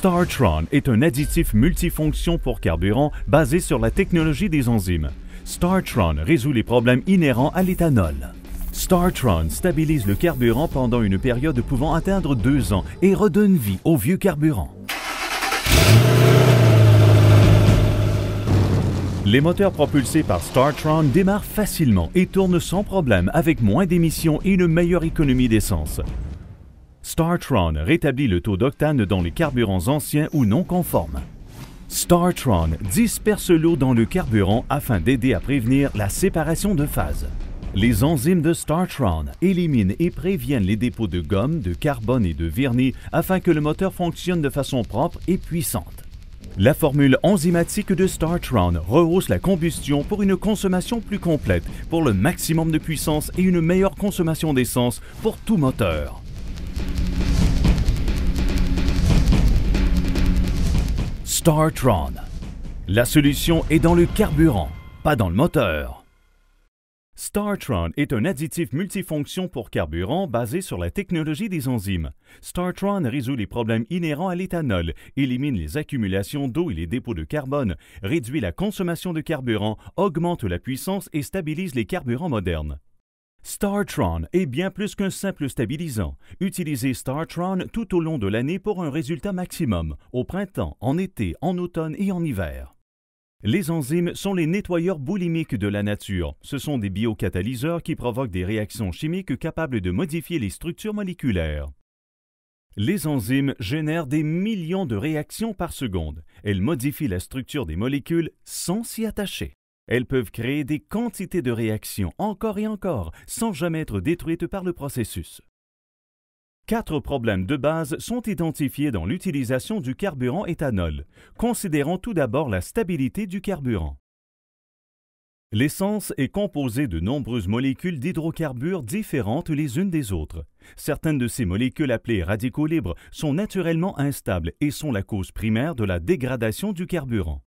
StarTron est un additif multifonction pour carburant basé sur la technologie des enzymes. StarTron résout les problèmes inhérents à l'éthanol. StarTron stabilise le carburant pendant une période pouvant atteindre deux ans et redonne vie au vieux carburant. Les moteurs propulsés par StarTron démarrent facilement et tournent sans problème avec moins d'émissions et une meilleure économie d'essence. StarTron rétablit le taux d'octane dans les carburants anciens ou non conformes. StarTron disperse l'eau dans le carburant afin d'aider à prévenir la séparation de phase. Les enzymes de StarTron éliminent et préviennent les dépôts de gomme, de carbone et de vernis afin que le moteur fonctionne de façon propre et puissante. La formule enzymatique de StarTron rehausse la combustion pour une consommation plus complète, pour le maximum de puissance et une meilleure consommation d'essence pour tout moteur. StarTron. La solution est dans le carburant, pas dans le moteur. StarTron est un additif multifonction pour carburant basé sur la technologie des enzymes. StarTron résout les problèmes inhérents à l'éthanol, élimine les accumulations d'eau et les dépôts de carbone, réduit la consommation de carburant, augmente la puissance et stabilise les carburants modernes. StarTron est bien plus qu'un simple stabilisant. Utilisez StarTron tout au long de l'année pour un résultat maximum, au printemps, en été, en automne et en hiver. Les enzymes sont les nettoyeurs boulimiques de la nature. Ce sont des biocatalyseurs qui provoquent des réactions chimiques capables de modifier les structures moléculaires. Les enzymes génèrent des millions de réactions par seconde. Elles modifient la structure des molécules sans s'y attacher. Elles peuvent créer des quantités de réactions encore et encore sans jamais être détruites par le processus. Quatre problèmes de base sont identifiés dans l'utilisation du carburant éthanol. considérant tout d'abord la stabilité du carburant. L'essence est composée de nombreuses molécules d'hydrocarbures différentes les unes des autres. Certaines de ces molécules appelées radicaux libres sont naturellement instables et sont la cause primaire de la dégradation du carburant.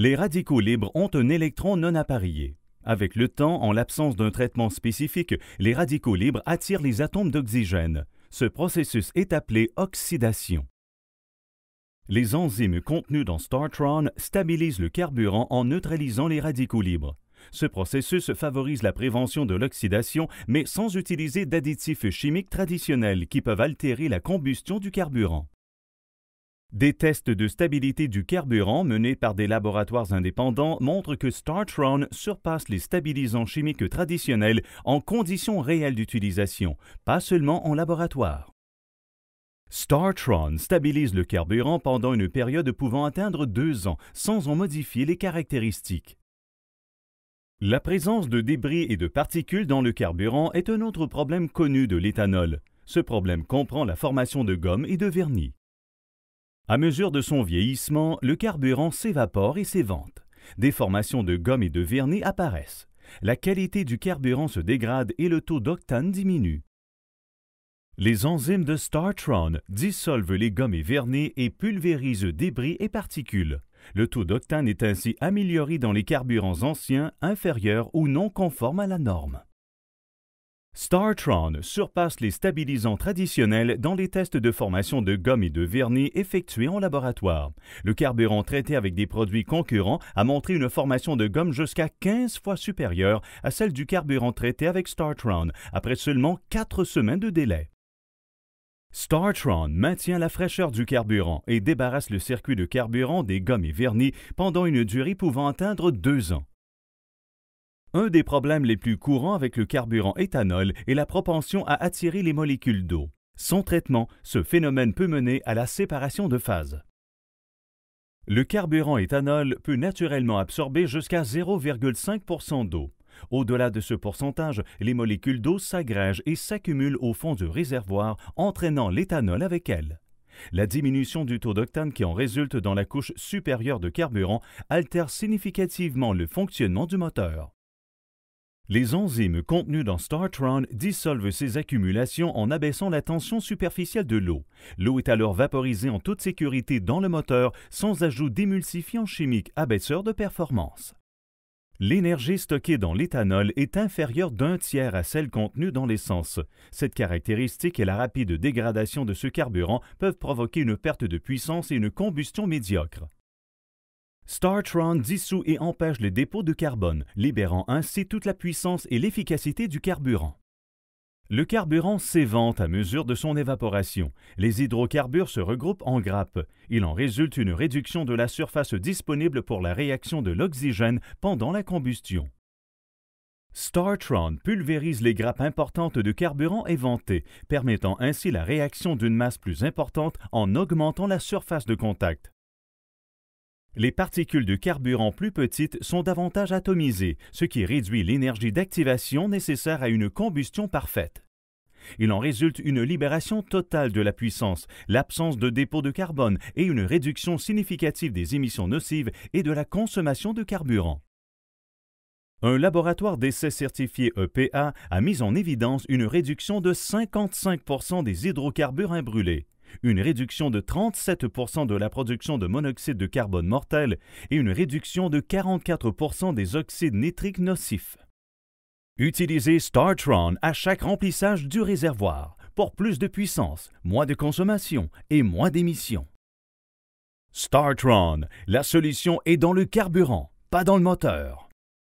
Les radicaux libres ont un électron non appareillé. Avec le temps, en l'absence d'un traitement spécifique, les radicaux libres attirent les atomes d'oxygène. Ce processus est appelé oxydation. Les enzymes contenues dans StarTron stabilisent le carburant en neutralisant les radicaux libres. Ce processus favorise la prévention de l'oxydation, mais sans utiliser d'additifs chimiques traditionnels qui peuvent altérer la combustion du carburant. Des tests de stabilité du carburant menés par des laboratoires indépendants montrent que StarTron surpasse les stabilisants chimiques traditionnels en conditions réelles d'utilisation, pas seulement en laboratoire. StarTron stabilise le carburant pendant une période pouvant atteindre deux ans sans en modifier les caractéristiques. La présence de débris et de particules dans le carburant est un autre problème connu de l'éthanol. Ce problème comprend la formation de gomme et de vernis. À mesure de son vieillissement, le carburant s'évapore et s'évente. Des formations de gomme et de vernis apparaissent. La qualité du carburant se dégrade et le taux d'octane diminue. Les enzymes de StarTron dissolvent les gommes et vernis et pulvérisent débris et particules. Le taux d'octane est ainsi amélioré dans les carburants anciens, inférieurs ou non conformes à la norme. StarTron surpasse les stabilisants traditionnels dans les tests de formation de gomme et de vernis effectués en laboratoire. Le carburant traité avec des produits concurrents a montré une formation de gomme jusqu'à 15 fois supérieure à celle du carburant traité avec StarTron, après seulement 4 semaines de délai. StarTron maintient la fraîcheur du carburant et débarrasse le circuit de carburant des gommes et vernis pendant une durée pouvant atteindre 2 ans. Un des problèmes les plus courants avec le carburant éthanol est la propension à attirer les molécules d'eau. Sans traitement, ce phénomène peut mener à la séparation de phase. Le carburant éthanol peut naturellement absorber jusqu'à 0,5 d'eau. Au-delà de ce pourcentage, les molécules d'eau s'agrègent et s'accumulent au fond du réservoir, entraînant l'éthanol avec elles. La diminution du taux d'octane qui en résulte dans la couche supérieure de carburant altère significativement le fonctionnement du moteur. Les enzymes contenues dans StarTron dissolvent ces accumulations en abaissant la tension superficielle de l'eau. L'eau est alors vaporisée en toute sécurité dans le moteur sans ajout d'émulsifiants chimiques abaisseurs de performance. L'énergie stockée dans l'éthanol est inférieure d'un tiers à celle contenue dans l'essence. Cette caractéristique et la rapide dégradation de ce carburant peuvent provoquer une perte de puissance et une combustion médiocre. StarTron dissout et empêche les dépôts de carbone, libérant ainsi toute la puissance et l'efficacité du carburant. Le carburant s'évente à mesure de son évaporation. Les hydrocarbures se regroupent en grappes. Il en résulte une réduction de la surface disponible pour la réaction de l'oxygène pendant la combustion. StarTron pulvérise les grappes importantes de carburant éventé, permettant ainsi la réaction d'une masse plus importante en augmentant la surface de contact. Les particules de carburant plus petites sont davantage atomisées, ce qui réduit l'énergie d'activation nécessaire à une combustion parfaite. Il en résulte une libération totale de la puissance, l'absence de dépôts de carbone et une réduction significative des émissions nocives et de la consommation de carburant. Un laboratoire d'essais certifié EPA a mis en évidence une réduction de 55 des hydrocarbures imbrûlés une réduction de 37% de la production de monoxyde de carbone mortel et une réduction de 44% des oxydes nitriques nocifs. Utilisez StarTron à chaque remplissage du réservoir pour plus de puissance, moins de consommation et moins d'émissions. StarTron, la solution est dans le carburant, pas dans le moteur.